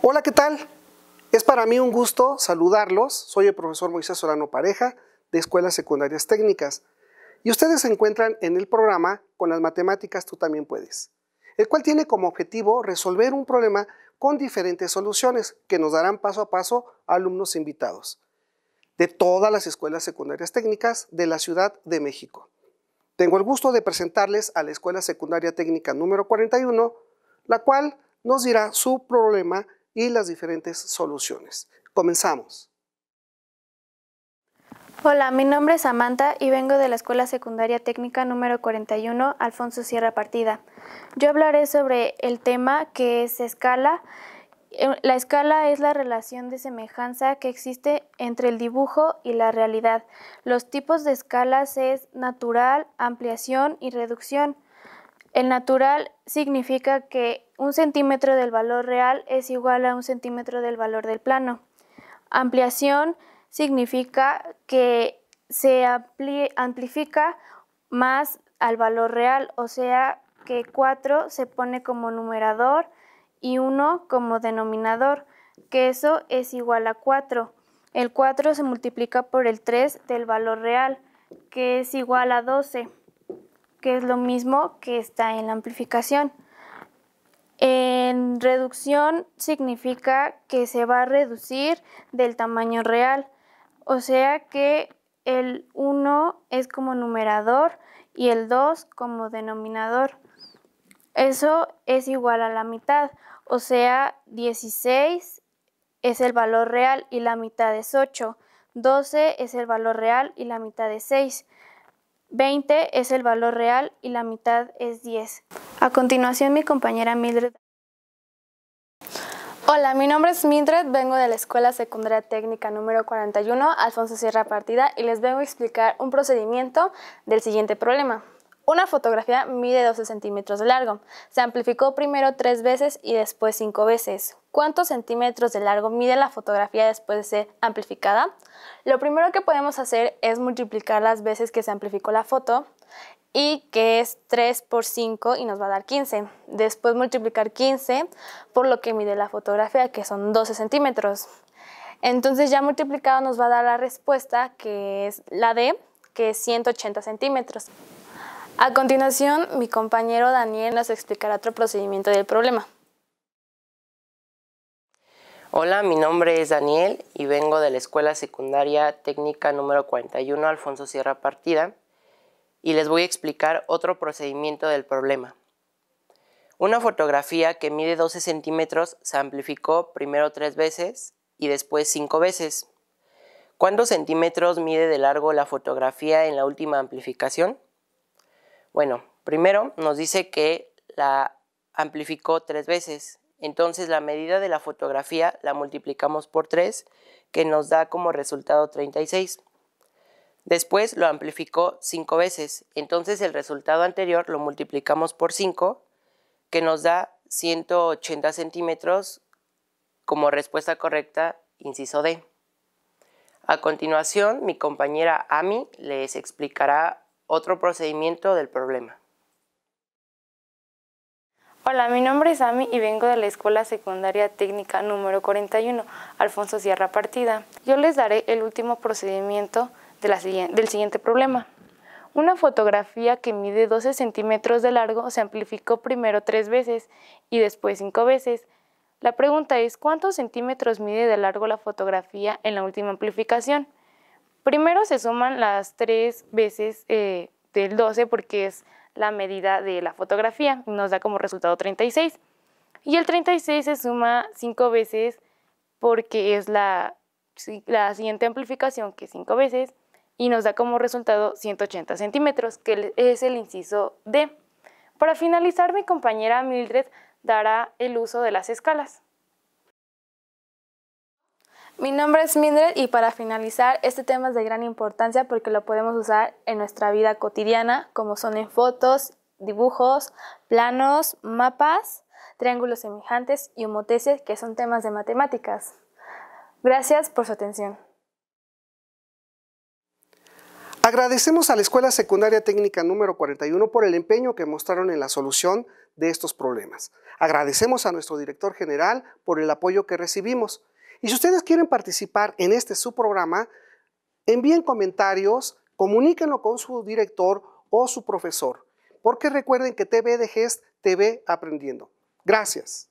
Hola, ¿qué tal? Es para mí un gusto saludarlos. Soy el profesor Moisés Solano Pareja, de escuelas secundarias técnicas. Y ustedes se encuentran en el programa Con las matemáticas tú también puedes, el cual tiene como objetivo resolver un problema con diferentes soluciones que nos darán paso a paso alumnos invitados de todas las escuelas secundarias técnicas de la Ciudad de México. Tengo el gusto de presentarles a la Escuela Secundaria Técnica número 41, la cual nos dirá su problema y las diferentes soluciones. Comenzamos. Hola, mi nombre es Samantha y vengo de la Escuela Secundaria Técnica número 41, Alfonso Sierra Partida. Yo hablaré sobre el tema que es escala. Eh, la escala es la relación de semejanza que existe entre el dibujo y la realidad. Los tipos de escalas es natural, ampliación y reducción. El natural significa que un centímetro del valor real es igual a un centímetro del valor del plano. Ampliación significa que se amplifica más al valor real, o sea que 4 se pone como numerador y 1 como denominador, que eso es igual a 4. El 4 se multiplica por el 3 del valor real, que es igual a 12, que es lo mismo que está en la amplificación. En reducción significa que se va a reducir del tamaño real o sea que el 1 es como numerador y el 2 como denominador. Eso es igual a la mitad, o sea, 16 es el valor real y la mitad es 8, 12 es el valor real y la mitad es 6, 20 es el valor real y la mitad es 10. A continuación mi compañera Mildred Hola, mi nombre es Mindred, vengo de la Escuela Secundaria Técnica número 41, Alfonso Sierra Partida, y les vengo a explicar un procedimiento del siguiente problema. Una fotografía mide 12 centímetros de largo. Se amplificó primero 3 veces y después 5 veces. ¿Cuántos centímetros de largo mide la fotografía después de ser amplificada? Lo primero que podemos hacer es multiplicar las veces que se amplificó la foto y que es 3 por 5 y nos va a dar 15. Después multiplicar 15 por lo que mide la fotografía, que son 12 centímetros. Entonces ya multiplicado nos va a dar la respuesta, que es la D, que es 180 centímetros. A continuación, mi compañero Daniel nos explicará otro procedimiento del problema. Hola, mi nombre es Daniel y vengo de la Escuela Secundaria Técnica número 41 Alfonso Sierra Partida y les voy a explicar otro procedimiento del problema. Una fotografía que mide 12 centímetros se amplificó primero tres veces y después cinco veces. ¿Cuántos centímetros mide de largo la fotografía en la última amplificación? Bueno, primero nos dice que la amplificó tres veces. Entonces la medida de la fotografía la multiplicamos por 3, que nos da como resultado 36. Después lo amplificó cinco veces. Entonces el resultado anterior lo multiplicamos por 5, que nos da 180 centímetros como respuesta correcta, inciso D. A continuación, mi compañera Ami les explicará otro procedimiento del problema. Hola, mi nombre es Ami y vengo de la Escuela Secundaria Técnica número 41, Alfonso Sierra Partida. Yo les daré el último procedimiento del siguiente problema. Una fotografía que mide 12 centímetros de largo se amplificó primero tres veces y después cinco veces. La pregunta es, ¿cuántos centímetros mide de largo la fotografía en la última amplificación? Primero se suman las tres veces eh, del 12 porque es la medida de la fotografía, nos da como resultado 36. Y el 36 se suma cinco veces porque es la, siguiente amplificación, que es cinco veces y nos da como resultado 180 centímetros, que es el inciso D. Para finalizar, mi compañera Mildred dará el uso de las escalas. Mi nombre es Mildred y para finalizar, este tema es de gran importancia porque lo podemos usar en nuestra vida cotidiana, como son en fotos, dibujos, planos, mapas, triángulos semejantes y homoteses, que son temas de matemáticas. Gracias por su atención. Agradecemos a la Escuela Secundaria Técnica número 41 por el empeño que mostraron en la solución de estos problemas. Agradecemos a nuestro director general por el apoyo que recibimos. Y si ustedes quieren participar en este su programa, envíen comentarios, comuníquenlo con su director o su profesor, porque recuerden que de GEST, TV Aprendiendo. Gracias.